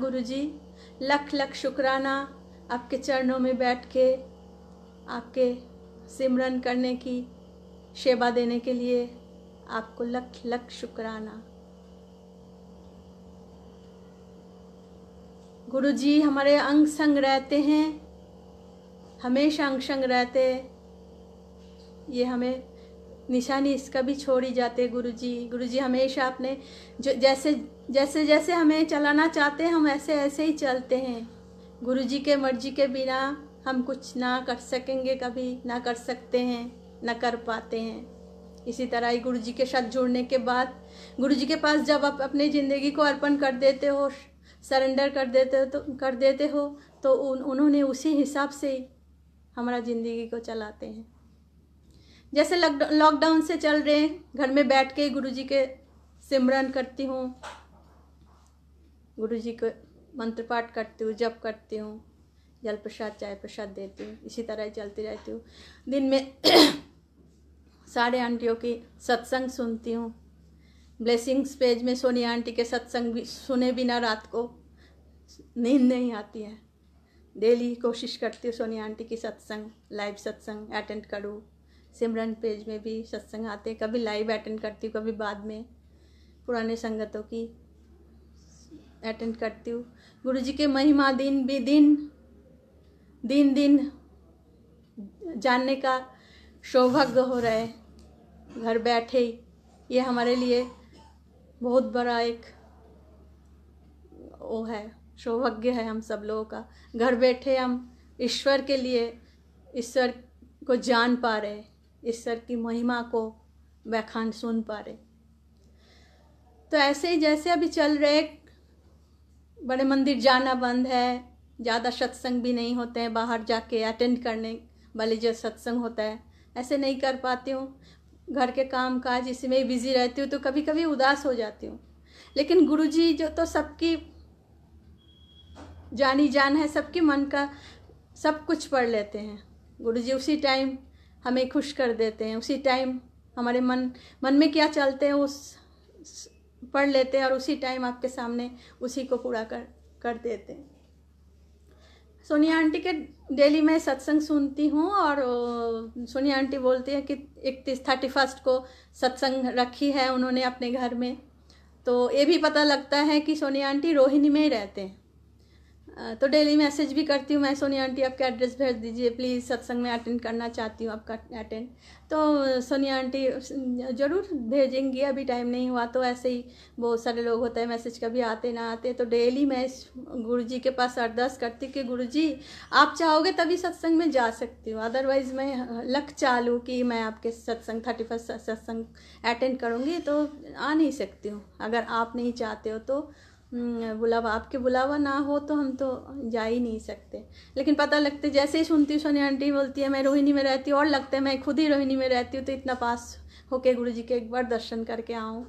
गुरु जी लख लख शुक्राना आपके चरणों में बैठ के आपके सिमरन करने की सेवा देने के लिए आपको लख लख शुक्राना गुरु जी हमारे अंग संग रहते हैं हमेशा अंग संग रहते ये हमें निशानी इसका भी छोड़ ही जाते गुरु जी गुरु जी हमेशा आपने जो जैसे जैसे जैसे हमें चलाना चाहते हैं हम ऐसे ऐसे ही चलते हैं गुरु जी के मर्जी के बिना हम कुछ ना कर सकेंगे कभी ना कर सकते हैं ना कर पाते हैं इसी तरह ही गुरु जी के साथ जुड़ने के बाद गुरु जी के पास जब आप अपनी ज़िंदगी को अर्पण कर देते हो सरेंडर कर देते हो तो कर देते हो तो उन उन्होंने उसी हिसाब से हमारा ज़िंदगी को चलाते हैं जैसे लॉकडाउन से चल रहे हैं घर में बैठ के गुरु जी के सिमरन करती हूँ गुरु जी को मंत्र पाठ करती हूँ जप करती हूँ जल प्रसाद चाय प्रसाद देती हूँ इसी तरह चलती रहती हूँ दिन में सारे आंटियों की सत्संग सुनती हूँ ब्लेसिंग्स पेज में सोनिया आंटी के सत्संग भी सुने बिना रात को नींद नहीं आती है डेली कोशिश करती हूँ सोनिया आंटी की सत्संग लाइव सत्संग अटेंड करूँ सिमरन पेज में भी सत्संग आते हैं कभी लाइव अटेंड करती हूँ कभी बाद में पुराने संगतों की अटेंड करती हूँ गुरु जी के महिमा दिन भी दिन दिन दिन जानने का सौभाग्य हो रहा है घर बैठे ही ये हमारे लिए बहुत बड़ा एक वो है सौभाग्य है हम सब लोगों का घर बैठे हम ईश्वर के लिए ईश्वर को जान पा रहे ईश्वर की महिमा को व्याख्यान सुन पा रहे तो ऐसे ही जैसे अभी चल रहे बड़े मंदिर जाना बंद है ज़्यादा सत्संग भी नहीं होते हैं बाहर जाके अटेंड करने वाले जो सत्संग होता है ऐसे नहीं कर पाती हूँ घर के काम काज इसी में बिज़ी रहती हूँ तो कभी कभी उदास हो जाती हूँ लेकिन गुरुजी जो तो सबकी जानी जान है सबके मन का सब कुछ पढ़ लेते हैं गुरुजी उसी टाइम हमें खुश कर देते हैं उसी टाइम हमारे मन मन में क्या चलते हैं उस पढ़ लेते हैं और उसी टाइम आपके सामने उसी को पूरा कर कर देते हैं सोनिया आंटी के डेली मैं सत्संग सुनती हूँ और सोनिया आंटी बोलती है कि इकतीस थर्टी फर्स्ट को सत्संग रखी है उन्होंने अपने घर में तो ये भी पता लगता है कि सोनिया आंटी रोहिणी में ही रहते हैं तो डेली मैसेज भी करती हूँ मैं सोनिया आंटी आपका एड्रेस भेज दीजिए प्लीज़ सत्संग में अटेंड करना चाहती हूँ आपका अटेंड तो सोनिया आंटी ज़रूर भेजेंगी अभी टाइम नहीं हुआ तो ऐसे ही बहुत सारे लोग होते हैं मैसेज कभी आते ना आते तो डेली मैं गुरु जी के पास अरदास करती कि गुरु जी आप चाहोगे तभी सत्संग में जा सकती हूँ अदरवाइज़ मैं लक चालूँ कि मैं आपके सत्संग थर्टी फर्स्ट सत्संग अटेंड करूँगी तो आ नहीं सकती हूँ अगर आप नहीं चाहते हो तो हम्म, बुलावा आपके बुलावा ना हो तो हम तो जा ही नहीं सकते लेकिन पता लगते जैसे ही सुनती हूँ सोनिया आंटी बोलती है मैं रोहिणी में रहती हूँ और लगता है मैं खुद ही रोहिणी में रहती हूँ तो इतना पास होके गुरु जी के एक बार दर्शन करके आऊँ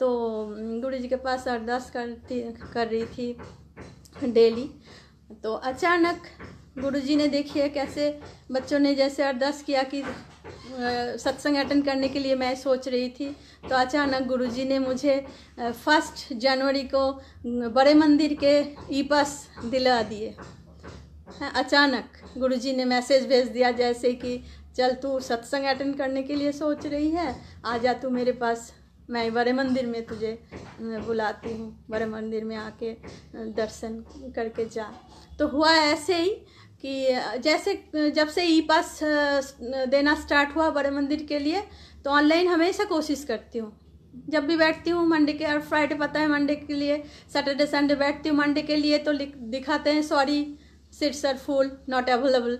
तो हम्म, गुरु जी के पास अरदास करती कर रही थी डेली तो अचानक गुरु जी ने देखिए कैसे बच्चों ने जैसे अरदास किया कि सत्संग अटेंड करने के लिए मैं सोच रही थी तो अचानक गुरुजी ने मुझे फर्स्ट जनवरी को बड़े मंदिर के ई पास दिला दिए हाँ, अचानक गुरुजी ने मैसेज भेज दिया जैसे कि चल तू सत्संग अटेंड करने के लिए सोच रही है आ जा तू मेरे पास मैं बड़े मंदिर में तुझे बुलाती हूँ बड़े मंदिर में आके दर्शन करके जा तो हुआ ऐसे ही कि जैसे जब से ई पास देना स्टार्ट हुआ बड़े मंदिर के लिए तो ऑनलाइन हमेशा कोशिश करती हूँ जब भी बैठती हूँ मंडे के और फ्राइडे पता है मंडे के लिए सैटरडे संडे बैठती हूँ मंडे के लिए तो दिखाते हैं sorry seats are full not available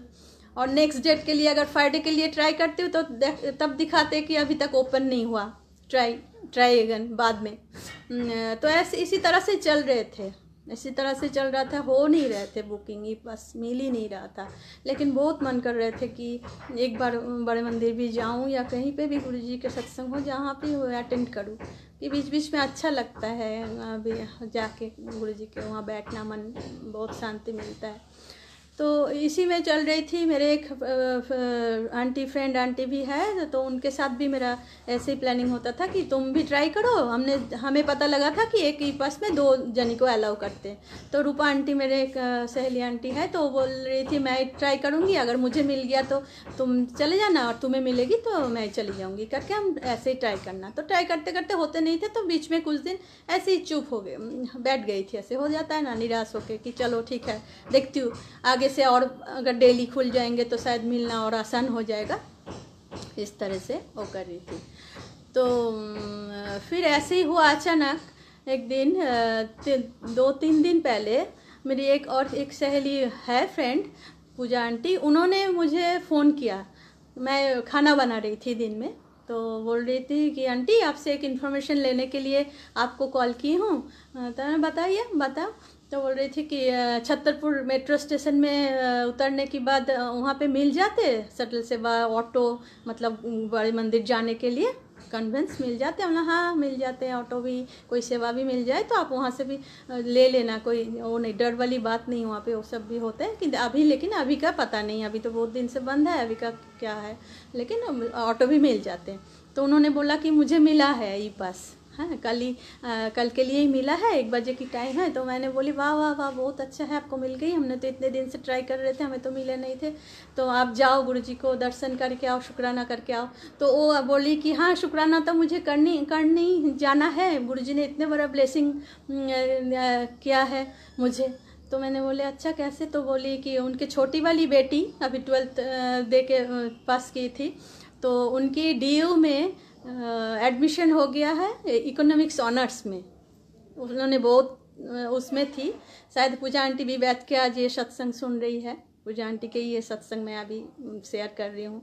और नेक्स्ट डेट के लिए अगर फ्राइडे के लिए ट्राई करती हूँ तो तब दिखाते हैं कि अभी तक ओपन नहीं हुआ ट्राई ट्राई अगन बाद में हम्म, तो ऐसे इसी तरह से चल रहे थे इसी तरह से चल रहा था हो नहीं रहे थे बुकिंग ही बस मिल ही नहीं रहा था लेकिन बहुत मन कर रहे थे कि एक बार बड़े मंदिर भी जाऊं या कहीं पे भी गुरु जी के सत्संग हो जहाँ पे हो अटेंड करूँ कि बीच बीच में अच्छा लगता है अभी जाके गुरु जी के वहाँ बैठना मन बहुत शांति मिलता है तो इसी में चल रही थी मेरे एक आंटी फ्रेंड आंटी भी है तो उनके साथ भी मेरा ऐसे ही प्लानिंग होता था कि तुम भी ट्राई करो हमने हमें पता लगा था कि एक ही बस में दो जनी को अलाउ करते हैं तो रूपा आंटी मेरे एक सहेली आंटी है तो बोल रही थी मैं ट्राई करूँगी अगर मुझे मिल गया तो तुम चले जाना और तुम्हें मिलेगी तो मैं चली जाऊँगी करके हम ऐसे ही ट्राई करना तो ट्राई करते करते होते नहीं थे तो बीच में कुछ दिन ऐसे ही चुप हो गए बैठ गई थी ऐसे हो जाता है ना निराश होकर कि चलो ठीक है देखती हूँ आगे से और अगर डेली खुल जाएंगे तो शायद मिलना और आसान हो जाएगा इस तरह से वो कर रही थी तो फिर ऐसे ही हुआ अचानक एक दिन दो तीन दिन पहले मेरी एक और एक सहेली है फ्रेंड पूजा आंटी उन्होंने मुझे फ़ोन किया मैं खाना बना रही थी दिन में तो बोल रही थी कि आंटी आपसे एक इन्फॉर्मेशन लेने के लिए आपको कॉल की हूँ तो बताइए बताओ तो बोल रही थी कि छतरपुर मेट्रो स्टेशन में उतरने के बाद वहाँ पे मिल जाते सटल से ऑटो मतलब बड़े मंदिर जाने के लिए कन्वेंस मिल जाते हैं हाँ मिल जाते हैं ऑटो भी कोई सेवा भी मिल जाए तो आप वहाँ से भी ले लेना कोई वो नहीं डर वाली बात नहीं वहाँ पे वो सब भी होते हैं कि अभी लेकिन अभी का पता नहीं अभी तो बहुत दिन से बंद है अभी का क्या है लेकिन ऑटो भी मिल जाते हैं तो उन्होंने बोला कि मुझे मिला है ई पास है हाँ, कल ही कल के लिए ही मिला है एक बजे की टाइम है तो मैंने बोली वाह वाह वाह बहुत अच्छा है आपको मिल गई हमने तो इतने दिन से ट्राई कर रहे थे हमें तो मिले नहीं थे तो आप जाओ गुरु जी को दर्शन करके आओ शुक्राना करके आओ तो वो बोली कि हाँ शुक्राना तो मुझे करनी करनी जाना है गुरु जी ने इतने बड़ा ब्लेसिंग किया है मुझे तो मैंने बोले अच्छा कैसे तो बोली कि उनके छोटी वाली बेटी अभी ट्वेल्थ दे के पास की थी तो उनकी डी में एडमिशन हो गया है इकोनॉमिक्स ऑनर्स में उन्होंने बहुत उसमें थी शायद पूजा आंटी भी बैठ के आज ये सत्संग सुन रही है पूजा आंटी के ये सत्संग मैं अभी शेयर कर रही हूँ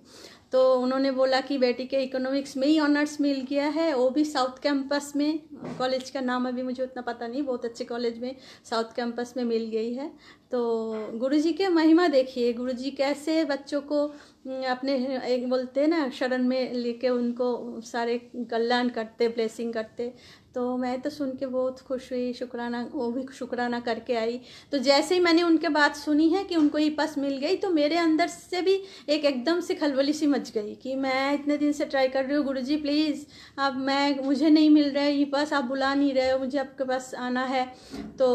तो उन्होंने बोला कि बेटी के इकोनॉमिक्स में ही ऑनर्स मिल गया है वो भी साउथ कैंपस में कॉलेज का नाम अभी मुझे उतना पता नहीं बहुत अच्छे कॉलेज में साउथ कैंपस में मिल गई है तो गुरुजी के महिमा देखिए गुरुजी कैसे बच्चों को अपने एक बोलते हैं ना शरण में लेके उनको सारे कल्याण करते ब्लेसिंग करते तो मैं तो सुन के बहुत खुश हुई शुक्राना वो भी शुक्राना करके आई तो जैसे ही मैंने उनके बात सुनी है कि उनको ई पास मिल गई तो मेरे अंदर से भी एक एकदम से खलबली सी मच गई कि मैं इतने दिन से ट्राई कर रही हूँ गुरु जी प्लीज़ अब मैं मुझे नहीं मिल रहा है ई पास आप बुला नहीं रहे हो मुझे आपके पास आना है तो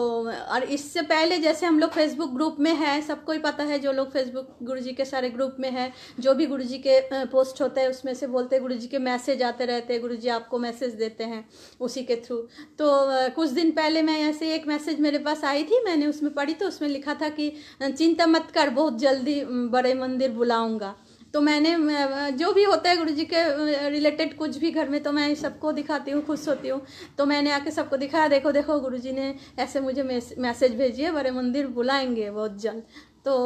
और इससे पहले जैसे हम लोग फेसबुक ग्रुप में हैं सबको ही पता है जो लोग फेसबुक गुरु जी के सारे ग्रुप में है जो भी गुरु जी के पोस्ट होते हैं उसमें से बोलते हैं गुरु जी के मैसेज आते रहते हैं गुरु जी आपको मैसेज देते हैं उसी के थ्रू तो कुछ दिन पहले मैं ऐसे एक मैसेज मेरे पास आई थी मैंने उसमें पढ़ी तो उसमें लिखा था कि चिंता मत कर बहुत जल्दी बड़े मंदिर बुलाऊंगा तो मैंने जो भी होता है गुरु जी के रिलेटेड कुछ भी घर में तो मैं सबको दिखाती हूँ खुश होती हूँ तो मैंने आके सबको दिखाया देखो देखो गुरु जी ने ऐसे मुझे मैसेज भेजिए बड़े मंदिर बुलाएंगे बहुत जल्द तो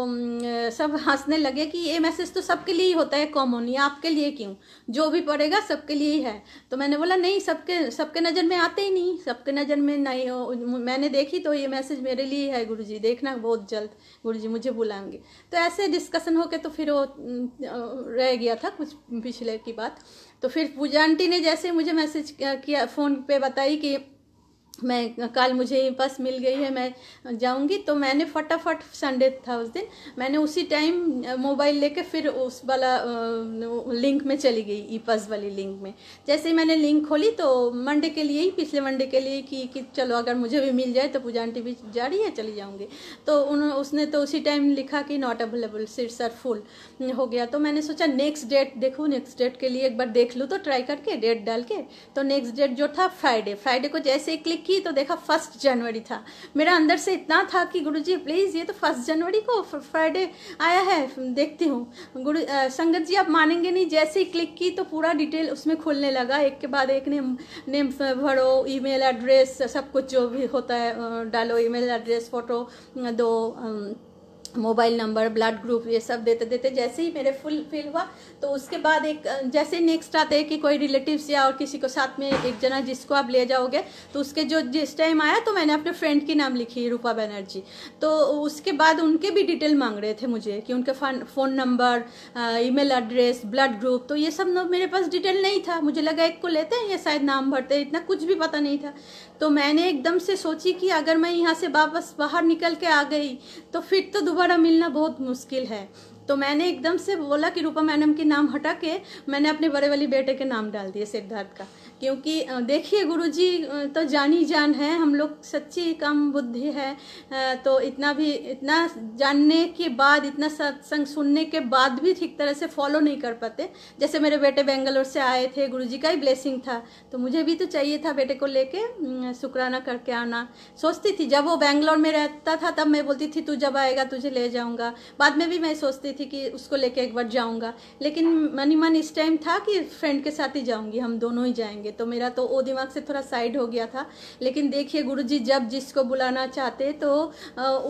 सब हंसने लगे कि ये मैसेज तो सबके लिए ही होता है कॉमन या आपके लिए क्यों जो भी पढ़ेगा सबके लिए ही है तो मैंने बोला नहीं सबके सबके नज़र में आते ही नहीं सबके नज़र में नहीं हो मैंने देखी तो ये मैसेज मेरे लिए है गुरुजी देखना बहुत जल्द गुरुजी मुझे बुलाएंगे तो ऐसे डिस्कशन होके तो फिर वो रह गया था कुछ पिछले की बात तो फिर पूजा आंटी ने जैसे मुझे मैसेज किया फ़ोन पर बताई कि मैं कल मुझे बस मिल गई है मैं जाऊंगी तो मैंने फटाफट संडे था उस दिन मैंने उसी टाइम मोबाइल लेके फिर उस वाला लिंक में चली गई ई पस वाली लिंक में जैसे ही मैंने लिंक खोली तो मंडे के लिए ही पिछले मंडे के लिए कि कि चलो अगर मुझे भी मिल जाए तो पूजा आंटी भी जा रही है चली जाऊँगी तो उन उसने तो उसी टाइम लिखा कि not available sir sir full हो गया तो मैंने सोचा नेक्स्ट डेट देखूँ नेक्स्ट डेट के लिए एक बार देख लूँ तो ट्राई करके डेट डाल के तो नेक्स्ट डेट जो था फ्राइडे फ्राइडे को जैसे क्लिक की तो देखा फर्स्ट जनवरी था मेरा अंदर से इतना था कि गुरु जी प्लीज़ ये तो फर्स्ट जनवरी को फ्राइडे आया है देखती हूँ गुरु आ, संगत जी आप मानेंगे नहीं जैसे ही क्लिक की तो पूरा डिटेल उसमें खुलने लगा एक के बाद एक नेम नेम भरो ईमेल एड्रेस सब कुछ जो भी होता है डालो ईमेल एड्रेस फ़ोटो दो मोबाइल नंबर ब्लड ग्रुप ये सब देते देते जैसे ही मेरे फुल फिल हुआ तो उसके बाद एक जैसे नेक्स्ट आते हैं कि कोई रिलेटिव्स या और किसी को साथ में एक जना जिसको आप ले जाओगे तो उसके जो जिस टाइम आया तो मैंने अपने फ्रेंड की नाम लिखी रूपा बनर्जी तो उसके बाद उनके भी डिटेल मांग रहे थे मुझे कि उनके phone number email address blood group तो ये सब मेरे पास डिटेल नहीं था मुझे लगा एक को लेते हैं या शायद नाम भरते हैं इतना कुछ भी पता नहीं था तो मैंने एकदम से सोची कि अगर मैं यहाँ से वापस बाहर निकल के आ गई तो फिर तो दोबारा दोबारा मिलना बहुत मुश्किल है तो मैंने एकदम से बोला कि रूपा मैडम के नाम हटा के मैंने अपने बड़े वाली बेटे के नाम डाल दिए सिद्धार्थ का क्योंकि देखिए गुरुजी तो जानी जान है हम लोग सच्ची कम बुद्धि है तो इतना भी इतना जानने के बाद इतना सत्संग सुनने के बाद भी ठीक तरह से फॉलो नहीं कर पाते जैसे मेरे बेटे बेंगलोर से आए थे जी का ही ब्लेसिंग था तो मुझे भी तो चाहिए था बेटे को लेके शुक्राना करके आना सोचती थी जब वो बेंगलोर में रहता था तब मैं बोलती थी तू जब आएगा तुझे ले जाऊँगा बाद में भी मैं सोचती थी कि उसको लेके एक बार जाऊँगा लेकिन मन ही मन इस टाइम था कि फ्रेंड के साथ ही जाऊँगी हम दोनों ही जाएंगे तो मेरा तो वो दिमाग से थोड़ा साइड हो गया था लेकिन देखिए गुरु जी जब जिसको बुलाना चाहते तो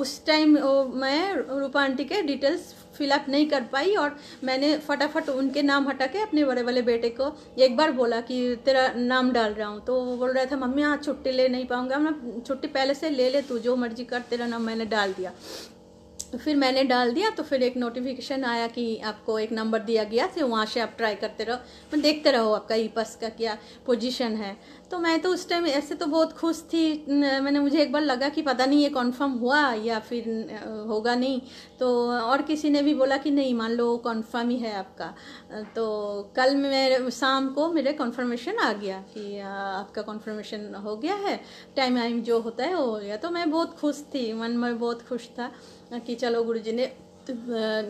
उस टाइम मैं रूपा आंटी के डिटेल्स फिलअप नहीं कर पाई और मैंने फटाफट उनके नाम हटा के अपने बड़े वाले बेटे को एक बार बोला कि तेरा नाम डाल रहा हूँ तो वो बोल रहा था मम्मी आज हाँ, छुट्टी ले नहीं पाऊँगा मैं मतलब छुट्टी पहले से ले ले तू जो मर्जी कर तेरा नाम मैंने डाल दिया तो फिर मैंने डाल दिया तो फिर एक नोटिफिकेशन आया कि आपको एक नंबर दिया गया फिर वहाँ से आप ट्राई करते रहो मैं देखते रहो आपका ई पस का क्या पोजीशन है तो मैं तो उस टाइम ऐसे तो बहुत खुश थी मैंने मुझे एक बार लगा कि पता नहीं ये कन्फर्म हुआ या फिर होगा नहीं तो और किसी ने भी बोला कि नहीं मान लो कन्फर्म ही है आपका तो कल मेरे शाम को मेरे कन्फर्मेशन आ गया कि आपका कन्फर्मेशन हो गया है टाइम वाइम जो होता है वो हो गया तो मैं बहुत खुश थी मन में बहुत खुश था कि चलो गुरु जी ने तो,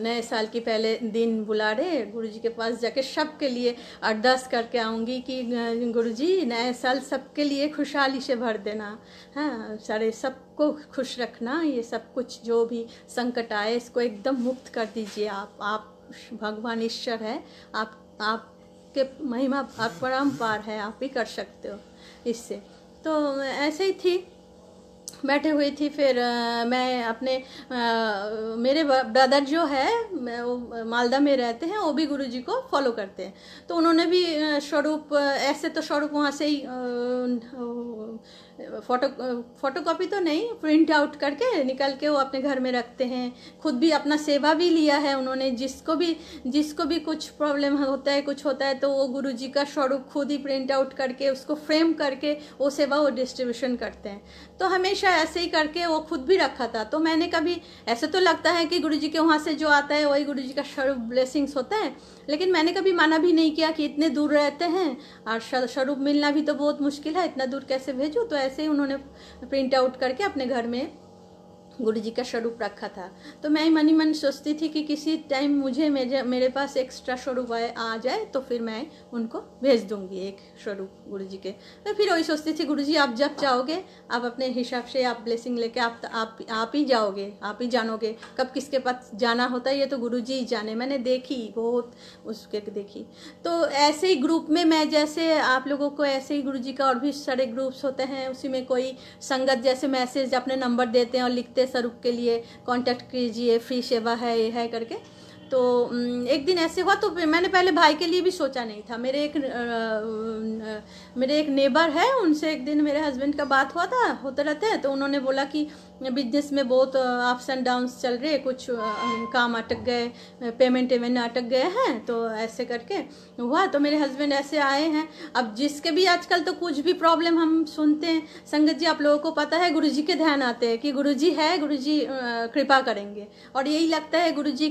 नए साल के पहले दिन बुला रहे गुरु जी के पास जाके सब के लिए अरदास करके आऊँगी कि गुरु जी नए साल सबके लिए खुशहाली से भर देना है हाँ, सारे सबको खुश रखना ये सब कुछ जो भी संकट आए इसको एकदम मुक्त कर दीजिए आप आप भगवान ईश्वर है आप आप के महिमा अपरम्पार है आप ही कर सकते हो इससे तो ऐसे ही थी बैठे हुई थी फिर आ, मैं अपने आ, मेरे ब्रदर जो है मालदा में रहते हैं वो भी गुरु जी को फॉलो करते हैं तो उन्होंने भी स्वरूप ऐसे तो स्वरूप वहाँ से ही फोटो फोटो कॉपी तो नहीं प्रिंट आउट करके निकल के वो अपने घर में रखते हैं खुद भी अपना सेवा भी लिया है उन्होंने जिसको भी जिसको भी कुछ प्रॉब्लम होता है कुछ होता है तो वो गुरु जी का स्वरूप खुद ही प्रिंट आउट करके उसको फ्रेम करके वो सेवा वो डिस्ट्रीब्यूशन करते हैं तो हमेशा हमेशा ऐसे ही करके वो खुद भी रखा था तो मैंने कभी ऐसे तो लगता है कि गुरुजी के वहाँ से जो आता है वही गुरुजी का स्वरूप ब्लेसिंग्स होता है लेकिन मैंने कभी माना भी नहीं किया कि इतने दूर रहते हैं और स्वरूप मिलना भी तो बहुत मुश्किल है इतना दूर कैसे भेजूँ तो ऐसे ही उन्होंने प्रिंट आउट करके अपने घर में गुरु जी का स्वरूप रखा था तो मैं मन ही मन सोचती थी कि किसी टाइम मुझे मेरे मेरे पास एक्स्ट्रा स्वरूप आ जाए तो फिर मैं उनको भेज दूंगी एक स्वरूप गुरु जी के तो फिर वही सोचती थी गुरु जी आप जब चाहोगे आप अपने हिसाब से आप ब्लेसिंग लेके आप आप आप ही जाओगे आप ही जानोगे कब किसके पास जाना होता है ये तो गुरु जी जाने मैंने देखी बहुत उसके देखी तो ऐसे ही ग्रुप में मैं जैसे आप लोगों को ऐसे ही गुरु जी का और भी सारे ग्रुप्स होते हैं उसी में कोई संगत जैसे मैसेज अपने नंबर देते हैं और लिखते स्वरूप के लिए कांटेक्ट कीजिए फ्री सेवा है ये है करके तो एक दिन ऐसे हुआ तो मैंने पहले भाई के लिए भी सोचा नहीं था मेरे एक मेरे एक नेबर है उनसे एक दिन मेरे हस्बैंड का बात हुआ था होते रहते हैं तो उन्होंने बोला कि बिजनेस में बहुत अप्स एंड डाउन्स चल रहे कुछ काम अटक गए पेमेंट वेमेंट अटक गए हैं तो ऐसे करके हुआ तो मेरे हस्बैंड ऐसे आए हैं अब जिसके भी आजकल तो कुछ भी प्रॉब्लम हम सुनते हैं संगत जी आप लोगों को पता है जी के ध्यान आते हैं कि जी है जी कृपा करेंगे और यही लगता है जी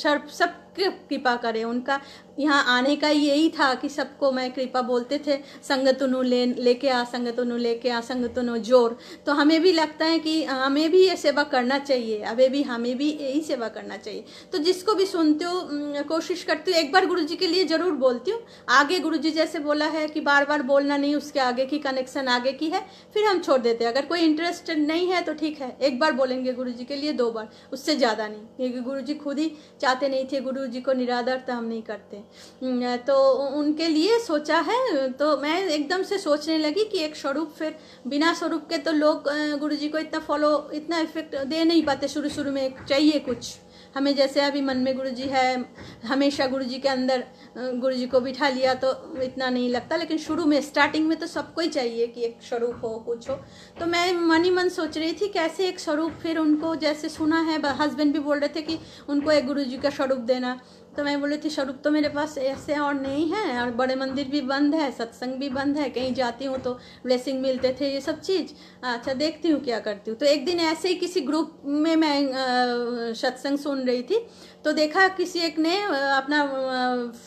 सर सब कृपा करें उनका यहाँ आने का यही था कि सबको मैं कृपा बोलते थे संगतनु ले लेके आ संगतनु लेके आ संगतनु जोर तो हमें भी लगता है कि हमें भी ये सेवा करना चाहिए अभी भी हमें भी यही सेवा करना चाहिए तो जिसको भी सुनते हो कोशिश करती हो एक बार गुरु जी के लिए ज़रूर बोलती हूँ आगे गुरु जी जैसे बोला है कि बार बार बोलना नहीं उसके आगे की कनेक्शन आगे की है फिर हम छोड़ देते हैं अगर कोई इंटरेस्ट नहीं है तो ठीक है एक बार बोलेंगे गुरु जी के लिए दो बार उससे ज़्यादा नहीं क्योंकि गुरु जी खुद ही चाहते नहीं थे गुरु गुरु जी को निरादर तो हम नहीं करते हम्म, तो उनके लिए सोचा है तो मैं एकदम से सोचने लगी कि एक स्वरूप फिर बिना स्वरूप के तो लोग गुरु जी को इतना फॉलो इतना इफेक्ट दे नहीं पाते शुरू शुरू में चाहिए कुछ हमें जैसे अभी मन में गुरु जी है हमेशा गुरु जी के अंदर गुरु जी को बिठा लिया तो इतना नहीं लगता लेकिन शुरू में स्टार्टिंग में तो सबको ही चाहिए कि एक स्वरूप हो कुछ हो तो मैं मन ही मन सोच रही थी कैसे एक स्वरूप फिर उनको जैसे सुना है हस्बैंड भी बोल रहे थे कि उनको एक गुरु जी का स्वरूप देना तो मैं बोली थी स्वरूप तो मेरे पास ऐसे और नहीं है और बड़े मंदिर भी बंद है सत्संग भी बंद है कहीं जाती हूँ तो ब्लेसिंग मिलते थे ये सब चीज़ अच्छा देखती हूँ क्या करती हूँ तो एक दिन ऐसे ही किसी ग्रुप में मैं सत्संग सुन रही थी तो देखा किसी एक ने अपना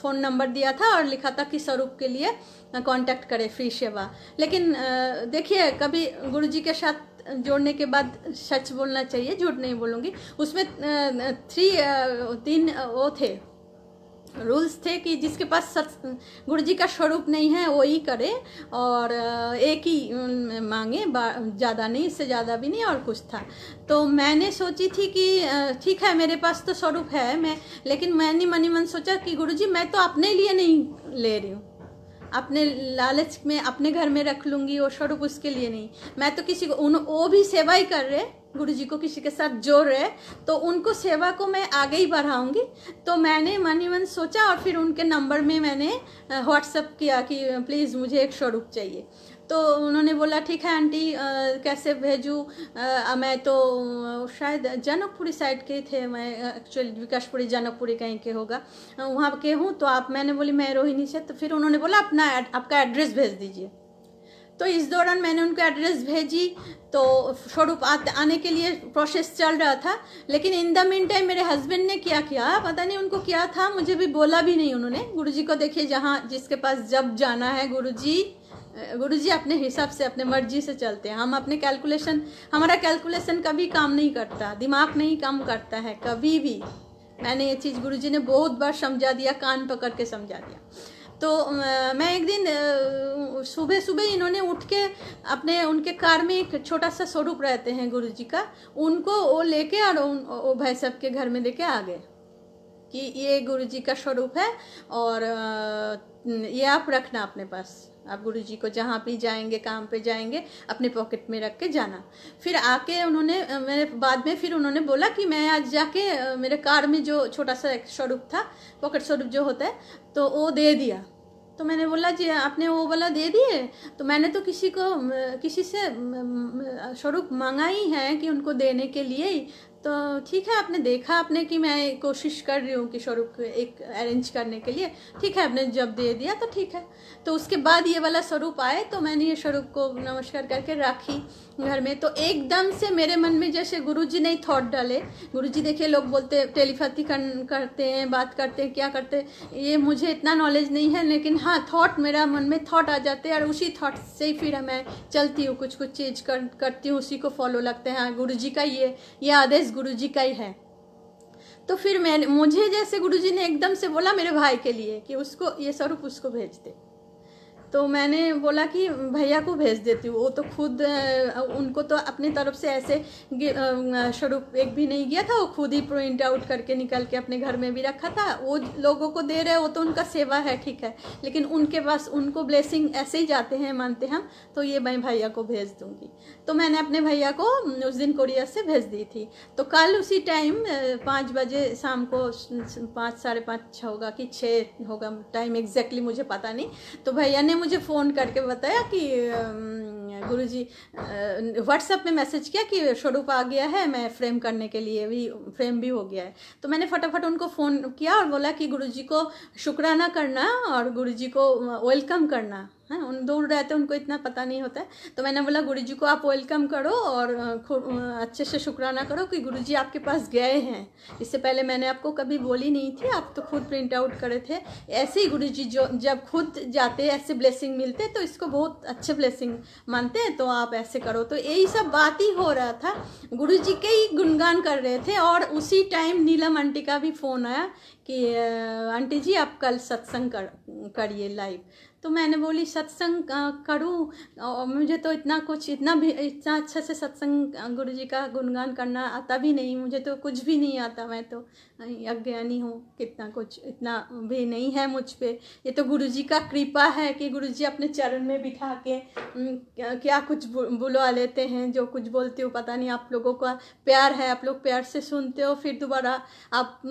फ़ोन नंबर दिया था और लिखा था कि स्वरूप के लिए कॉन्टैक्ट करें फ्री सेवा लेकिन देखिए कभी गुरु के साथ जोड़ने के बाद सच बोलना चाहिए झूठ नहीं बोलूँगी उसमें थ्री तीन वो थे रूल्स थे कि जिसके पास सत गुरु जी का स्वरूप नहीं है वो ही करे और एक ही मांगे ज़्यादा नहीं इससे ज़्यादा भी नहीं और कुछ था तो मैंने सोची थी कि ठीक है मेरे पास तो स्वरूप है मैं लेकिन मैंने मनी मन सोचा कि गुरु जी मैं तो अपने लिए नहीं ले रही हूँ अपने लालच में अपने घर में रख लूँगी वो स्वरूप उसके लिए नहीं मैं तो किसी को उन वो भी सेवा ही कर रहे गुरु जी को किसी के साथ जोड़ रहे तो उनको सेवा को मैं आगे ही बढ़ाऊंगी तो मैंने मन ही मन सोचा और फिर उनके नंबर में मैंने व्हाट्सअप किया कि प्लीज़ मुझे एक स्वरूप चाहिए तो उन्होंने बोला ठीक है आंटी आ, कैसे भेजूँ मैं तो शायद जनकपुरी साइड के थे मैं एक्चुअली विकासपुरी जनकपुरी कहीं के होगा वहाँ के हूँ तो आप मैंने बोली मैं रोहिणी से तो फिर उन्होंने बोला अपना आपका एड्रेस भेज दीजिए तो इस दौरान मैंने उनको एड्रेस भेजी तो स्वरूप आने के लिए प्रोसेस चल रहा था लेकिन इन द मिन टाइम मेरे हस्बैंड ने क्या किया हाँ, पता नहीं उनको क्या था मुझे भी बोला भी नहीं उन्होंने गुरुजी को देखिए जहाँ जिसके पास जब जाना है गुरुजी गुरु जी अपने हिसाब से अपने मर्जी से चलते हैं हम अपने कैलकुलेशन हमारा कैलकुलेशन कभी काम नहीं करता दिमाग नहीं काम करता है कभी भी मैंने ये चीज़ गुरुजी ने बहुत बार समझा दिया कान पकड़ के समझा दिया तो मैं एक दिन सुबह सुबह इन्होंने उठ के अपने उनके कार में एक छोटा सा स्वरूप रहते हैं गुरु जी का उनको वो लेके और उन वो भाई साहब के घर में लेके आ गए कि ये गुरु जी का स्वरूप है और ये आप रखना अपने पास आप गुरु जी को जहाँ भी जाएंगे काम पे जाएंगे अपने पॉकेट में रख के जाना फिर आके उन्होंने मेरे बाद में फिर उन्होंने बोला कि मैं आज जाके मेरे कार में जो छोटा सा एक स्वरूप था पॉकेट स्वरूप जो होता है तो वो दे दिया तो मैंने बोला जी आपने वो वाला दे दिए तो मैंने तो किसी को किसी से स्वरूप मांगा ही है कि उनको देने के लिए ही तो ठीक है आपने देखा आपने कि मैं कोशिश कर रही हूँ कि स्वरूप को एक अरेंज करने के लिए ठीक है आपने जब दे दिया तो ठीक है तो उसके बाद ये वाला स्वरूप आए तो मैंने ये स्वरूप को नमस्कार करके राखी घर में तो एकदम से मेरे मन में जैसे गुरुजी ने थॉट डाले गुरुजी देखिए लोग बोलते टेलीफाती कर, करते हैं बात करते हैं क्या करते हैं ये मुझे इतना नॉलेज नहीं है लेकिन हाँ थॉट मेरा मन में थॉट आ जाते हैं और उसी थॉट से ही फिर मैं चलती हूँ कुछ कुछ चीज़ कर, करती हूँ उसी को फॉलो लगते हैं हाँ गुरु जी का ये ये आदेश गुरु जी का ही है तो फिर मैंने मुझे जैसे गुरुजी ने एकदम से बोला मेरे भाई के लिए कि उसको ये स्वरूप उसको भेज दे तो मैंने बोला कि भैया को भेज देती हूँ वो तो खुद उनको तो अपनी तरफ से ऐसे स्वरूप एक भी नहीं गया था वो खुद ही प्रिंट आउट करके निकल के अपने घर में भी रखा था वो लोगों को दे रहे वो तो उनका सेवा है ठीक है लेकिन उनके पास उनको ब्लेसिंग ऐसे ही जाते हैं मानते हम तो ये मैं भैया को भेज दूँगी तो मैंने अपने भैया को उस दिन कोरियर से भेज दी थी तो कल उसी टाइम पाँच बजे शाम को पाँच साढ़े पाँच होगा कि छः होगा टाइम एग्जैक्टली मुझे पता नहीं तो भैया ने उन्होंने मुझे फ़ोन करके बताया कि गुरु जी व्हाट्सएप में मैसेज किया कि स्वरूप आ गया है मैं फ्रेम करने के लिए भी फ्रेम भी हो गया है तो मैंने फटाफट उनको फ़ोन किया और बोला कि गुरु जी को शुक्राना करना और गुरु जी को वेलकम करना है उन दूर रहते उनको इतना पता नहीं होता है तो मैंने बोला गुरु जी को आप वेलकम करो और अच्छे से शुक्राना करो कि गुरु जी आपके पास गए हैं इससे पहले मैंने आपको कभी बोली नहीं थी आप तो खुद प्रिंट आउट करे थे ऐसे ही गुरु जी जो जब खुद जाते ऐसे ब्लेसिंग मिलते तो इसको बहुत अच्छे ब्लेसिंग मानते हैं तो आप ऐसे करो तो यही सब बात ही हो रहा था गुरु जी के ही गुणगान कर रहे थे और उसी टाइम नीलम आंटी का भी फ़ोन आया कि आंटी जी आप कल सत्संग करिए लाइव तो मैंने बोली सत्संग करूँ मुझे तो इतना कुछ इतना भी इतना अच्छा से सत्संग गुरु जी का गुणगान करना आता भी नहीं मुझे तो कुछ भी नहीं आता मैं तो अज्ञानी हूँ कितना कुछ इतना भी नहीं है मुझ पर ये तो गुरु जी का कृपा है कि गुरु जी अपने चरण में बिठा के क्या कुछ बुलवा लेते हैं जो कुछ बोलते हो पता नहीं आप लोगों का प्यार है आप लोग प्यार से सुनते हो फिर दोबारा आप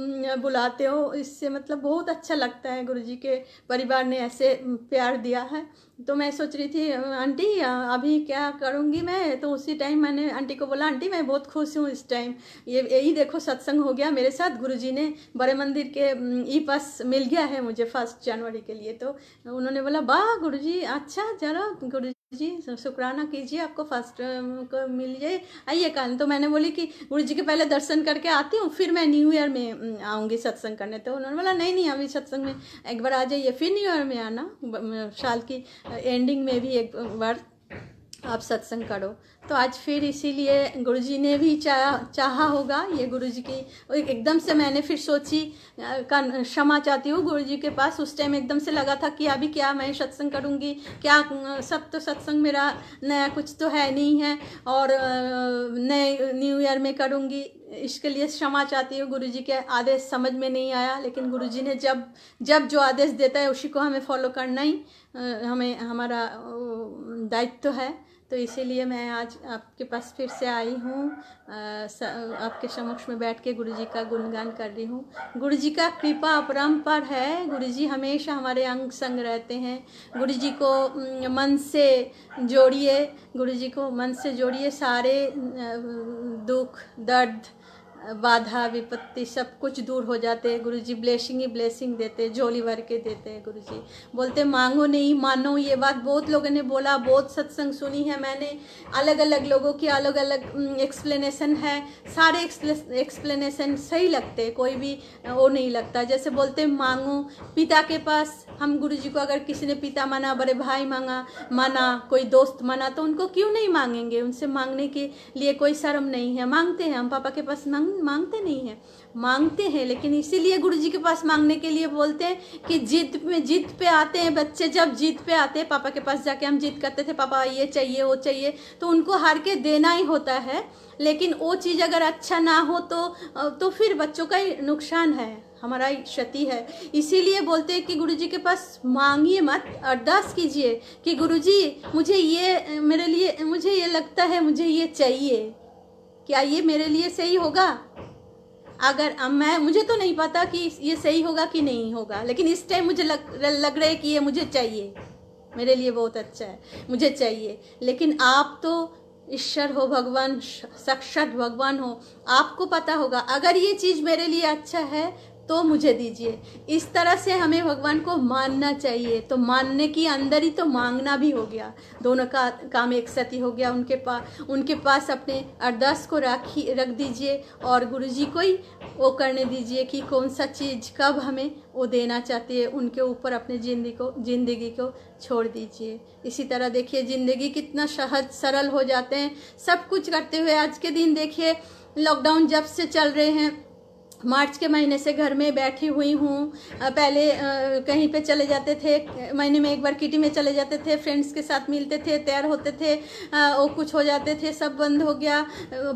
बुलाते हो इससे मतलब बहुत अच्छा लगता है गुरु जी के परिवार ने ऐसे प्यार दिया है तो मैं सोच रही थी आंटी अभी क्या करूँगी मैं तो उसी टाइम मैंने आंटी को बोला आंटी मैं बहुत खुश हूँ इस टाइम ये यही देखो सत्संग हो गया मेरे साथ गुरुजी ने बड़े मंदिर के ई पास मिल गया है मुझे फर्स्ट जनवरी के लिए तो उन्होंने बोला वाह गुरुजी अच्छा चलो गुरु जी सब शुक्राना कीजिए आपको फर्स्ट को मिल जाए आइए कल तो मैंने बोली कि गुरु जी के पहले दर्शन करके आती हूँ फिर मैं न्यू ईयर में आऊँगी सत्संग करने तो उन्होंने बोला नहीं नहीं अभी सत्संग में एक बार आ जाइए फिर न्यू ईयर में आना साल की एंडिंग में भी एक बार आप सत्संग करो तो आज फिर इसीलिए गुरुजी ने भी चाह चाहा होगा ये गुरुजी की एकदम से मैंने फिर सोची का क्षमा चाहती हूँ गुरुजी के पास उस टाइम एकदम से लगा था कि अभी क्या मैं सत्संग करूँगी क्या सब तो सत्संग मेरा नया कुछ तो है नहीं है और नए न्यू ईयर में करूँगी इसके लिए क्षमा चाहती हूँ गुरु के आदेश समझ में नहीं आया लेकिन गुरु ने जब जब जो आदेश देता है उसी को हमें फॉलो करना ही हमें हमारा दायित्व तो है तो इसीलिए मैं आज आपके पास फिर से आई हूँ आपके समक्ष में बैठ के गुरु जी का गुणगान कर रही हूँ गुरु जी का कृपा अपरम्पर है गुरु जी हमेशा हमारे अंग संग रहते हैं गुरु जी को मन से जोड़िए गुरु जी को मन से जोड़िए सारे दुख दर्द बाधा विपत्ति सब कुछ दूर हो जाते हैं गुरु जी ब्लेसिंग ही ब्लेसिंग देते जोली भर के देते हैं गुरु जी बोलते मांगो नहीं मानो ये बात बहुत लोगों ने बोला बहुत सत्संग सुनी है मैंने अलग अलग लोगों की अलग अलग एक्सप्लेनेशन है सारे एक्सप्लेनेशन सही लगते कोई भी वो नहीं लगता जैसे बोलते मांगो पिता के पास हम गुरु जी को अगर किसी ने पिता माना बड़े भाई मांगा माना कोई दोस्त माना तो उनको क्यों नहीं मांगेंगे उनसे मांगने के लिए कोई शर्म नहीं है मांगते हैं हम पापा के पास मांग मांगते नहीं हैं मांगते हैं लेकिन इसीलिए गुरु जी के पास मांगने के लिए बोलते हैं कि जिद में जिद पे आते हैं बच्चे जब जिद पे आते हैं पापा के पास जाके हम जिद करते थे पापा ये चाहिए वो चाहिए तो उनको हार के देना ही होता है लेकिन वो चीज़ अगर अच्छा ना हो तो तो फिर बच्चों का ही नुकसान है हमारा क्षति है इसीलिए बोलते हैं कि गुरुजी के पास मांगिए मत अरदास कीजिए कि गुरुजी मुझे ये मेरे लिए मुझे ये लगता है मुझे ये चाहिए क्या ये मेरे लिए सही होगा अगर मैं मुझे तो नहीं पता कि ये सही होगा कि नहीं होगा लेकिन इस टाइम मुझे लग लग रहा है कि ये मुझे चाहिए मेरे लिए बहुत अच्छा है मुझे चाहिए लेकिन आप तो ईश्वर हो भगवान साक्षात भगवान हो आपको पता होगा अगर ये चीज़ मेरे लिए अच्छा है तो मुझे दीजिए इस तरह से हमें भगवान को मानना चाहिए तो मानने की अंदर ही तो मांगना भी हो गया दोनों का काम एक साथ ही हो गया उनके पास उनके पास अपने अरदास को राखी रख दीजिए और गुरु जी को ही वो करने दीजिए कि कौन सा चीज़ कब हमें वो देना चाहती है उनके ऊपर अपने ज़िंदगी को ज़िंदगी को छोड़ दीजिए इसी तरह देखिए ज़िंदगी कितना सहज सरल हो जाते हैं सब कुछ करते हुए आज के दिन देखिए लॉकडाउन जब से चल रहे हैं मार्च के महीने से घर में बैठी हुई हूँ पहले कहीं पे चले जाते थे महीने में एक बार किटी में चले जाते थे फ्रेंड्स के साथ मिलते थे तैयार होते थे वो कुछ हो जाते थे सब बंद हो गया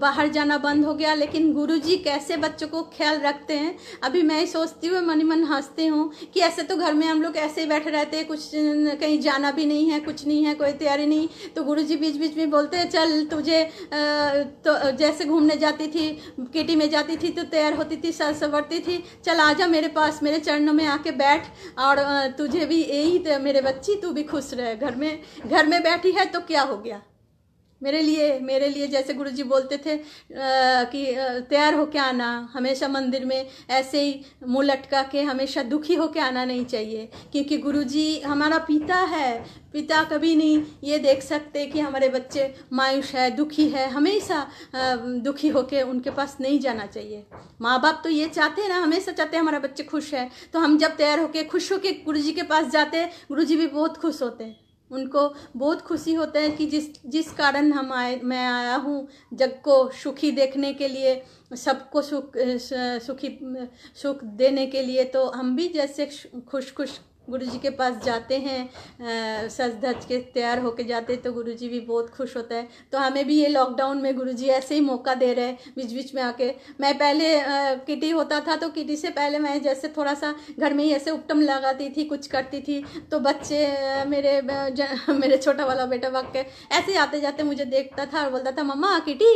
बाहर जाना बंद हो गया लेकिन गुरुजी कैसे बच्चों को ख्याल रखते हैं अभी मैं ही सोचती हूँ मन मन हंसती हूँ कि ऐसे तो घर में हम लोग ऐसे ही बैठे रहते हैं कुछ कहीं जाना भी नहीं है कुछ नहीं है कोई तैयारी नहीं तो गुरु जी बीच बीच में बोलते हैं चल तुझे तो जैसे घूमने जाती थी किटी में जाती थी तो तैयार होती थी सरस्वती थी चल आजा मेरे पास मेरे चरणों में आके बैठ और तुझे भी यही मेरे बच्ची तू भी खुश रहे घर में घर में बैठी है तो क्या हो गया मेरे लिए मेरे लिए जैसे गुरुजी बोलते थे आ, कि तैयार होके आना हमेशा मंदिर में ऐसे ही मुँह लटका के हमेशा दुखी होके आना नहीं चाहिए क्योंकि गुरुजी हमारा पिता है पिता कभी नहीं ये देख सकते कि हमारे बच्चे मायूस है दुखी है हमेशा दुखी दुखी होके उनके पास नहीं जाना चाहिए माँ बाप तो ये चाहते हैं ना हमेशा चाहते हैं हमारा बच्चे खुश है तो हम जब तैयार होके खुश होके गुरु के पास जाते गुरुजी भी बहुत खुश होते हैं उनको बहुत खुशी होता है कि जिस जिस कारण हम आए मैं आया हूँ जग को सुखी देखने के लिए सबको सुख सुखी सुख देने के लिए तो हम भी जैसे खुश खुश गुरुजी के पास जाते हैं सज धज के तैयार होके जाते हैं तो गुरुजी भी बहुत खुश होता है तो हमें भी ये लॉकडाउन में गुरुजी ऐसे ही मौका दे रहे हैं बीच बीच में आके मैं पहले किटी होता था तो किटी से पहले मैं जैसे थोड़ा सा घर में ही ऐसे उपटम लगाती थी कुछ करती थी तो बच्चे मेरे मेरे छोटा वाला बेटा वक्त ऐसे आते जाते मुझे देखता था और बोलता था मम्मा किटी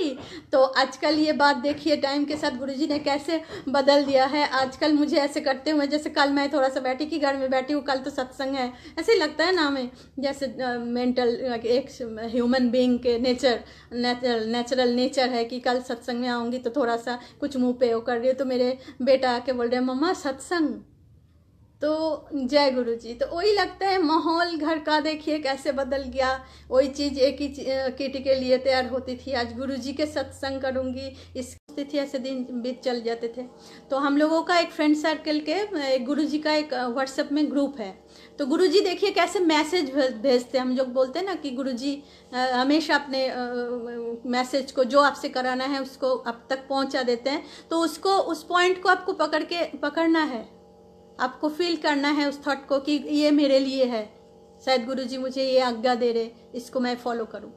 तो आजकल ये बात देखिए टाइम के साथ जी ने कैसे बदल दिया है आजकल मुझे ऐसे करते हुए जैसे कल मैं थोड़ा सा बैठी कि घर में बैठी हूँ कल तो सत्संग है ऐसे लगता है ना हमें जैसे मेंटल एक ह्यूमन बींग के नेचर नेचुरल नेचर है कि कल सत्संग में आऊँगी तो थोड़ा सा कुछ मुँह पे वो कर रही हो तो मेरे बेटा आके बोल रहे हैं मम्मा सत्संग तो जय गुरु जी तो वही लगता है माहौल घर का देखिए कैसे बदल गया वही चीज़ एक ही किटी के लिए तैयार होती थी आज गुरु जी के सत्संग करूँगी इस स्थिति ऐसे दिन बीत चल जाते थे तो हम लोगों का एक फ्रेंड सर्कल के गुरु जी का एक व्हाट्सएप में ग्रुप है तो गुरु जी देखिए कैसे मैसेज भेजते हैं हम लोग बोलते हैं ना कि गुरु जी हमेशा अपने मैसेज को जो आपसे कराना है उसको आप तक पहुंचा देते हैं तो उसको उस पॉइंट को आपको पकड़ के पकड़ना है आपको फील करना है उस थॉट को कि ये मेरे लिए है शायद गुरु जी मुझे ये आज्ञा दे रहे इसको मैं फॉलो करूं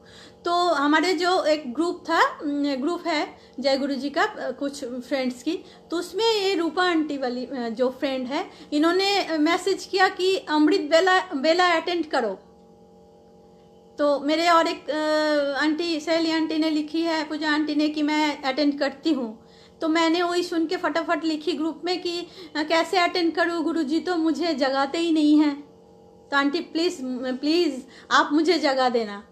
तो हमारे जो एक ग्रुप था ग्रुप है जय गुरु जी का कुछ फ्रेंड्स की तो उसमें ये रूपा आंटी वाली जो फ्रेंड है इन्होंने मैसेज किया कि अमृत बेला बेला अटेंड करो तो मेरे और एक आंटी सहेली आंटी ने लिखी है पूजा आंटी ने कि मैं अटेंड करती हूँ तो मैंने वही सुन के फटाफट लिखी ग्रुप में कि कैसे अटेंड करूँ गुरु जी तो मुझे जगाते ही नहीं हैं तो आंटी प्लीज़ प्लीज़ आप मुझे जगा देना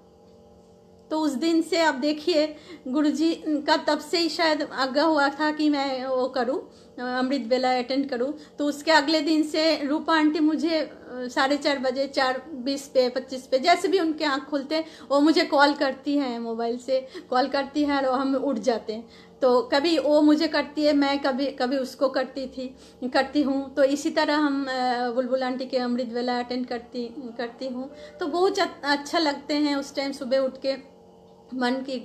तो उस दिन से आप देखिए गुरु जी का तब से ही शायद आगा हुआ था कि मैं वो करूँ अमृत बेला अटेंड करूँ तो उसके अगले दिन से रूपा आंटी मुझे साढ़े चार बजे चार बीस पे पच्चीस पे जैसे भी उनके आँख खुलते हैं वो मुझे कॉल करती हैं मोबाइल से कॉल करती हैं और हम उठ जाते हैं तो कभी वो मुझे करती है मैं कभी कभी उसको करती थी करती हूँ तो इसी तरह हम बुलबुल आंटी के अमृत वेला अटेंड करती करती हूँ तो बहुत अच्छा लगते हैं उस टाइम सुबह उठ के मन की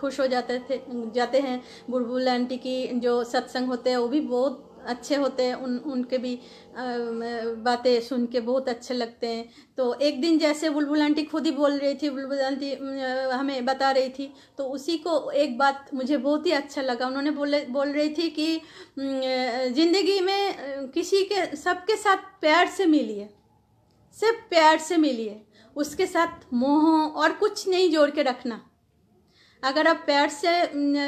खुश हो जाते थे जाते हैं बुलबुल आंटी की जो सत्संग होते हैं वो भी बहुत अच्छे होते हैं उन उनके भी बातें सुन के बहुत अच्छे लगते हैं तो एक दिन जैसे बुलबुल आंटी खुद ही बोल रही थी बुलबुल आंटी हमें बता रही थी तो उसी को एक बात मुझे बहुत ही अच्छा लगा उन्होंने बोले बोल रही थी कि ज़िंदगी में किसी के सबके साथ प्यार से मिलिए सिर्फ प्यार से मिलिए उसके साथ मोह और कुछ नहीं जोड़ के रखना अगर आप प्यार से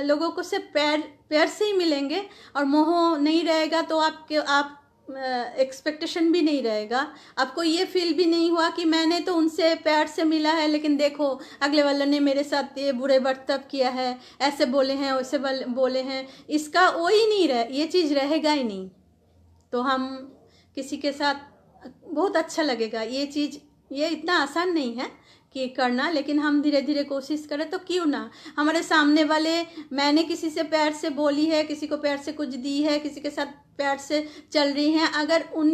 लोगों को सिर्फ प्यार प्यार से ही मिलेंगे और मोह नहीं रहेगा तो आपके आप एक्सपेक्टेशन भी नहीं रहेगा आपको ये फील भी नहीं हुआ कि मैंने तो उनसे प्यार से मिला है लेकिन देखो अगले वाले ने मेरे साथ ये बुरे बर्तव किया है ऐसे बोले हैं वैसे बोले हैं इसका वो ही नहीं रह ये चीज़ रहेगा ही नहीं तो हम किसी के साथ बहुत अच्छा लगेगा ये चीज़ ये इतना आसान नहीं है कि करना लेकिन हम धीरे धीरे कोशिश करें तो क्यों ना हमारे सामने वाले मैंने किसी से पैर से बोली है किसी को पैर से कुछ दी है किसी के साथ पैर से चल रही हैं अगर उन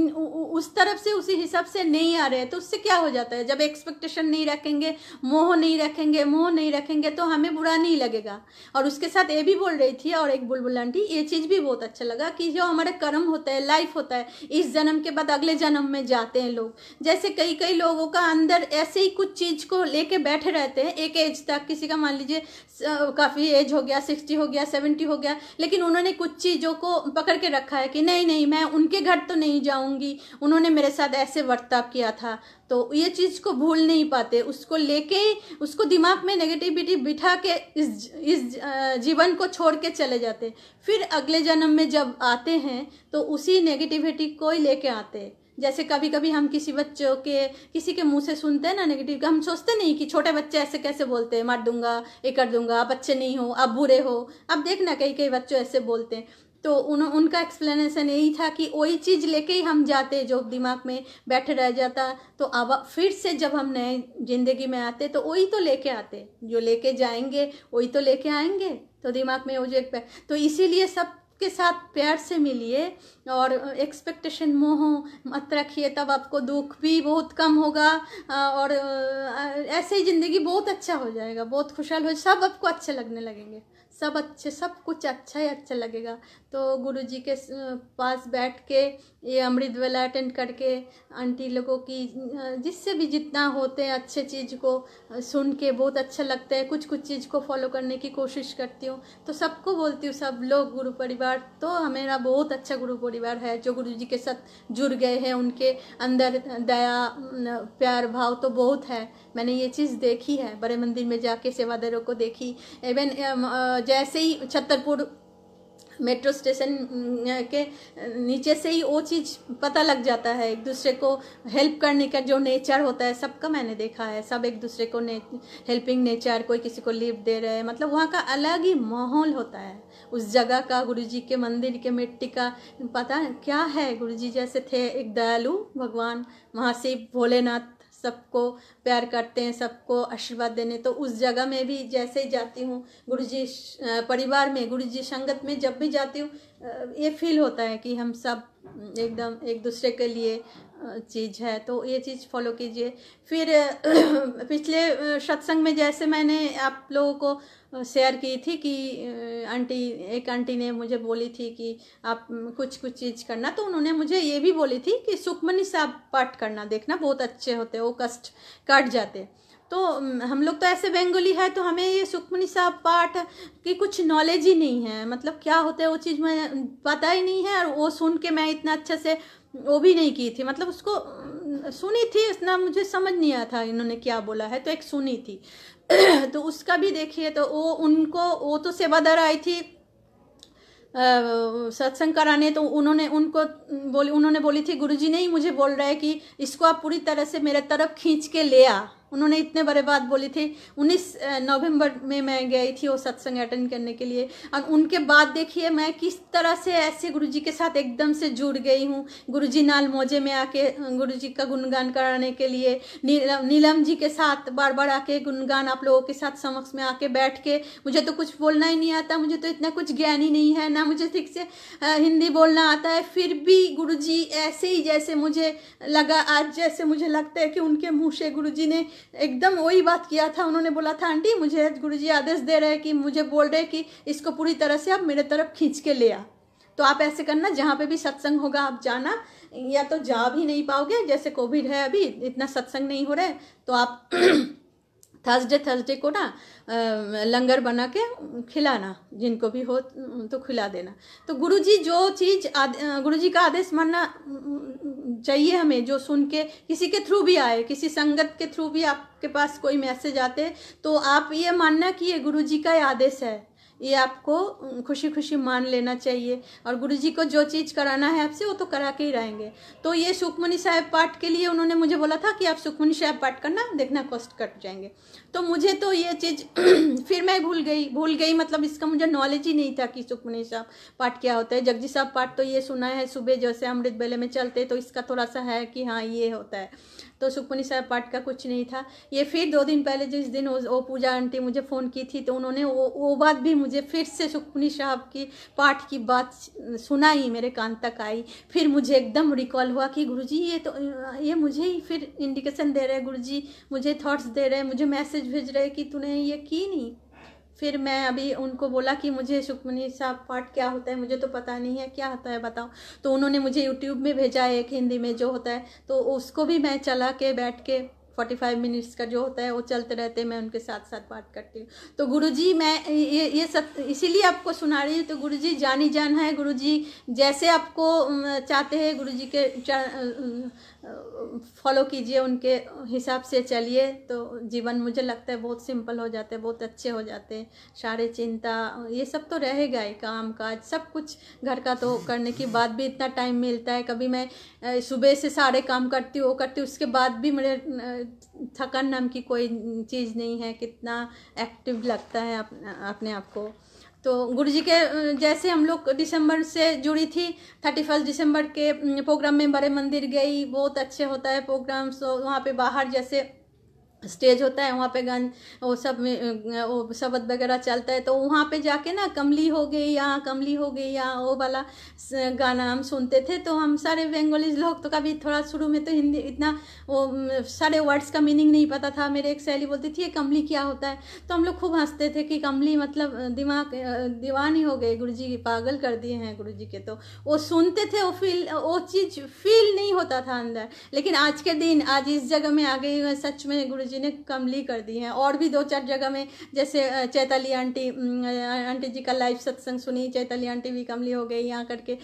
उस तरफ से उसी हिसाब से नहीं आ रहे हैं तो उससे क्या हो जाता है जब एक्सपेक्टेशन नहीं रखेंगे मोह नहीं रखेंगे मोह नहीं रखेंगे तो हमें बुरा नहीं लगेगा और उसके साथ ये भी बोल रही थी और एक बुलबुल आंटी ये चीज़ भी बहुत अच्छा लगा कि जो हमारे कर्म होता है लाइफ होता है इस जन्म के बाद अगले जन्म में जाते हैं लोग जैसे कई कई लोगों का अंदर ऐसे ही कुछ चीज़ को लेके बैठे रहते हैं एक एज तक किसी का मान लीजिए काफ़ी एज हो गया सिक्सटी हो गया सेवेंटी हो गया लेकिन उन्होंने कुछ चीज़ों को पकड़ के रखा है कि नहीं नहीं मैं उनके घर तो नहीं जाऊंगी उन्होंने मेरे साथ ऐसे वर्ताव किया था तो ये चीज़ को भूल नहीं पाते उसको लेके उसको दिमाग में नेगेटिविटी बिठा के इस इस जीवन को छोड़ के चले जाते फिर अगले जन्म में जब आते हैं तो उसी नेगेटिविटी को ही लेके आते जैसे कभी कभी हम किसी बच्चों के किसी के मुंह से सुनते हैं ना नेगेटिव हम सोचते नहीं कि छोटे बच्चे ऐसे कैसे बोलते हैं मार दूंगा ये कर दूंगा आप अच्छे नहीं हो आप बुरे हो आप देखना कई कई बच्चों ऐसे बोलते हैं तो उन उनका एक्सप्लेनेशन यही था कि वही चीज़ लेके ही हम जाते जो दिमाग में बैठे रह जाता तो अब फिर से जब हम नए ज़िंदगी में आते तो वही तो लेके आते जो लेके जाएंगे वही तो लेके आएंगे तो दिमाग में वो जो एक तो इसीलिए सब के साथ प्यार से मिलिए और एक्सपेक्टेशन मोह मत रखिए तब आपको दुख भी बहुत कम होगा और ऐसे ही ज़िंदगी बहुत अच्छा हो जाएगा बहुत खुशहाल हो सब आपको अच्छे लगने लगेंगे सब अच्छे सब कुछ अच्छा ही अच्छा लगेगा तो गुरुजी के पास बैठ के ये अमृत वेला अटेंड करके आंटी लोगों की जिससे भी जितना होते हैं अच्छे चीज़ को सुन के बहुत अच्छा लगता है कुछ कुछ चीज़ को फॉलो करने की कोशिश करती हूँ तो सबको बोलती हूँ सब लोग गुरु परिवार तो हमारा बहुत अच्छा गुरु परिवार है जो गुरु जी के साथ जुड़ गए हैं उनके अंदर दया प्यार भाव तो बहुत है मैंने ये चीज़ देखी है बड़े मंदिर में जाके सेवादारों को देखी इवन जैसे ही छतरपुर मेट्रो स्टेशन के नीचे से ही वो चीज़ पता लग जाता है एक दूसरे को हेल्प करने का जो नेचर होता है सबका मैंने देखा है सब एक दूसरे को ने हेल्पिंग नेचर कोई किसी को लिफ्ट दे रहे हैं मतलब वहाँ का अलग ही माहौल होता है उस जगह का गुरु जी के मंदिर के मिट्टी का पता क्या है गुरु जी जैसे थे एक दयालु भगवान वहाँ से भोलेनाथ सबको प्यार करते हैं सबको आशीर्वाद देने तो उस जगह में भी जैसे ही जाती हूँ गुरु जी परिवार में गुरु जी संगत में जब भी जाती हूँ ये फील होता है कि हम सब एकदम एक दूसरे के लिए चीज़ है तो ये चीज़ फॉलो कीजिए फिर पिछले सत्संग में जैसे मैंने आप लोगों को शेयर की थी कि आंटी एक आंटी ने मुझे बोली थी कि आप कुछ कुछ चीज़ करना तो उन्होंने मुझे ये भी बोली थी कि सुखमनी साहब पाठ करना देखना बहुत अच्छे होते वो कष्ट कट जाते तो हम लोग तो ऐसे बेंगोली है तो हमें ये सुखमनी साहब पाठ की कुछ नॉलेज ही नहीं है मतलब क्या होता है वो चीज़ मैं पता ही नहीं है और वो सुन के मैं इतना अच्छे से वो भी नहीं की थी मतलब उसको सुनी थी इतना मुझे समझ नहीं आया था इन्होंने क्या बोला है तो एक सुनी थी तो उसका भी देखिए तो वो उनको वो तो सेवादार आई थी सत्संग कराने तो उन्होंने उनको बोली उन्होंने बोली थी गुरुजी नहीं मुझे बोल रहा है कि इसको आप पूरी तरह से मेरे तरफ खींच के ले आ उन्होंने इतने बड़े बात बोली थी 19 नवंबर में मैं गई थी वो सत्संग अटेंड करने के लिए और उनके बाद देखिए मैं किस तरह से ऐसे गुरुजी के साथ एकदम से जुड़ गई हूँ गुरुजी नाल मोजे में आके गुरुजी का गुणगान कराने के लिए नीलम नीलम जी के साथ बार बार आके गुणगान आप लोगों के साथ समक्ष में आके बैठ के मुझे तो कुछ बोलना ही नहीं आता मुझे तो इतना कुछ ज्ञान ही नहीं है ना मुझे ठीक से हिंदी बोलना आता है फिर भी गुरु ऐसे ही जैसे मुझे लगा आज जैसे मुझे लगता है कि उनके मुँह से गुरु ने एकदम वही बात किया था उन्होंने बोला था आंटी मुझे गुरु जी आदेश दे रहे हैं कि मुझे बोल रहे कि इसको पूरी तरह से आप मेरे तरफ खींच के ले आ तो आप ऐसे करना जहाँ पे भी सत्संग होगा आप जाना या तो जा भी नहीं पाओगे जैसे कोविड है अभी इतना सत्संग नहीं हो रहा है तो आप थर्सडे थर्सडे को ना लंगर बना के खिलाना जिनको भी हो तो खिला देना तो गुरुजी जो चीज़ गुरुजी का आदेश मानना चाहिए हमें जो सुन के किसी के थ्रू भी आए किसी संगत के थ्रू भी आपके पास कोई मैसेज आते तो आप ये मानना कि ये गुरुजी का आदेश है ये आपको खुशी खुशी मान लेना चाहिए और गुरु जी को जो चीज़ कराना है आपसे वो तो करा के ही रहेंगे तो ये सुखमनी साहेब पाठ के लिए उन्होंने मुझे बोला था कि आप सुखमनी साहेब पाठ करना देखना कष्ट कट जाएंगे तो मुझे तो ये चीज़ फिर मैं भूल गई भूल गई मतलब इसका मुझे नॉलेज ही नहीं था कि सुखमनी साहब पाठ क्या होता है जगजी साहब पाठ तो ये सुना है सुबह जैसे अमृत बेले में चलते तो इसका थोड़ा सा है कि हाँ ये होता है तो सुखमनी साहब पाठ का कुछ नहीं था ये फिर दो दिन पहले जिस दिन वो पूजा आंटी मुझे फ़ोन की थी तो उन्होंने वो वो बात भी मुझे फिर से सुखमनी साहब की पाठ की बात सुनाई मेरे कान तक आई फिर मुझे एकदम रिकॉल हुआ कि गुरुजी ये तो ये मुझे ही फिर इंडिकेशन दे रहे हैं गुरुजी मुझे थॉट्स दे रहे हैं मुझे मैसेज मैसेज भेज रहे कि तूने ये की नहीं फिर मैं अभी उनको बोला कि मुझे सुखमनी साहब पाठ क्या होता है मुझे तो पता नहीं है क्या होता है बताओ तो उन्होंने मुझे यूट्यूब में भेजा है एक हिंदी में जो होता है तो उसको भी मैं चला के बैठ के फोर्टी फाइव मिनट्स का जो होता है वो चलते रहते हैं मैं उनके साथ साथ बात करती हूँ तो गुरुजी मैं ये ये सब इसीलिए आपको सुना रही हूँ तो गुरुजी जानी जान है गुरुजी जैसे आपको चाहते हैं गुरुजी के फॉलो कीजिए उनके हिसाब से चलिए तो जीवन मुझे लगता है बहुत सिंपल हो जाता है बहुत अच्छे हो जाते हैं सारे चिंता ये सब तो रहेगा ही काम काज सब कुछ घर का तो करने के बाद भी इतना टाइम मिलता है कभी मैं सुबह से सारे काम करती हूँ वो करती हूँ उसके बाद भी मेरे थकन नाम की कोई चीज़ नहीं है कितना एक्टिव लगता है अपने आप को तो गुरु जी के जैसे हम लोग दिसंबर से जुड़ी थी थर्टी फर्स्ट दिसंबर के प्रोग्राम में बड़े मंदिर गई बहुत अच्छे होता है प्रोग्राम सो वहाँ पे बाहर जैसे स्टेज होता है वहाँ पे गान वो सब में वो शब्द वगैरह चलता है तो वहाँ पे जाके ना कमली हो गई या कमली हो गई या वो वाला गाना हम सुनते थे तो हम सारे बेंगोलीज लोग तो कभी थोड़ा शुरू में तो हिंदी इतना वो सारे वर्ड्स का मीनिंग नहीं पता था मेरे एक सहेली बोलती थी ये कमली क्या होता है तो हम लोग खूब हंसते थे कि कमली मतलब दिमाग दीवानी हो गए गुरु जी पागल कर दिए हैं गुरु जी के तो वो सुनते थे वो फील वो चीज़ फील नहीं होता था अंदर लेकिन आज के दिन आज इस जगह में आ गई सच में गुरु जी ने कमली कर दी हैं और भी दो चार जगह में जैसे चैताली आंटी आंटी जी का लाइव सत्संग सुनी चैताली आंटी भी कमली हो गई यहाँ करके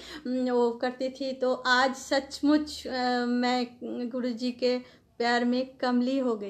वो करती थी तो आज सचमुच मैं गुरु जी के प्यार में कमली हो गई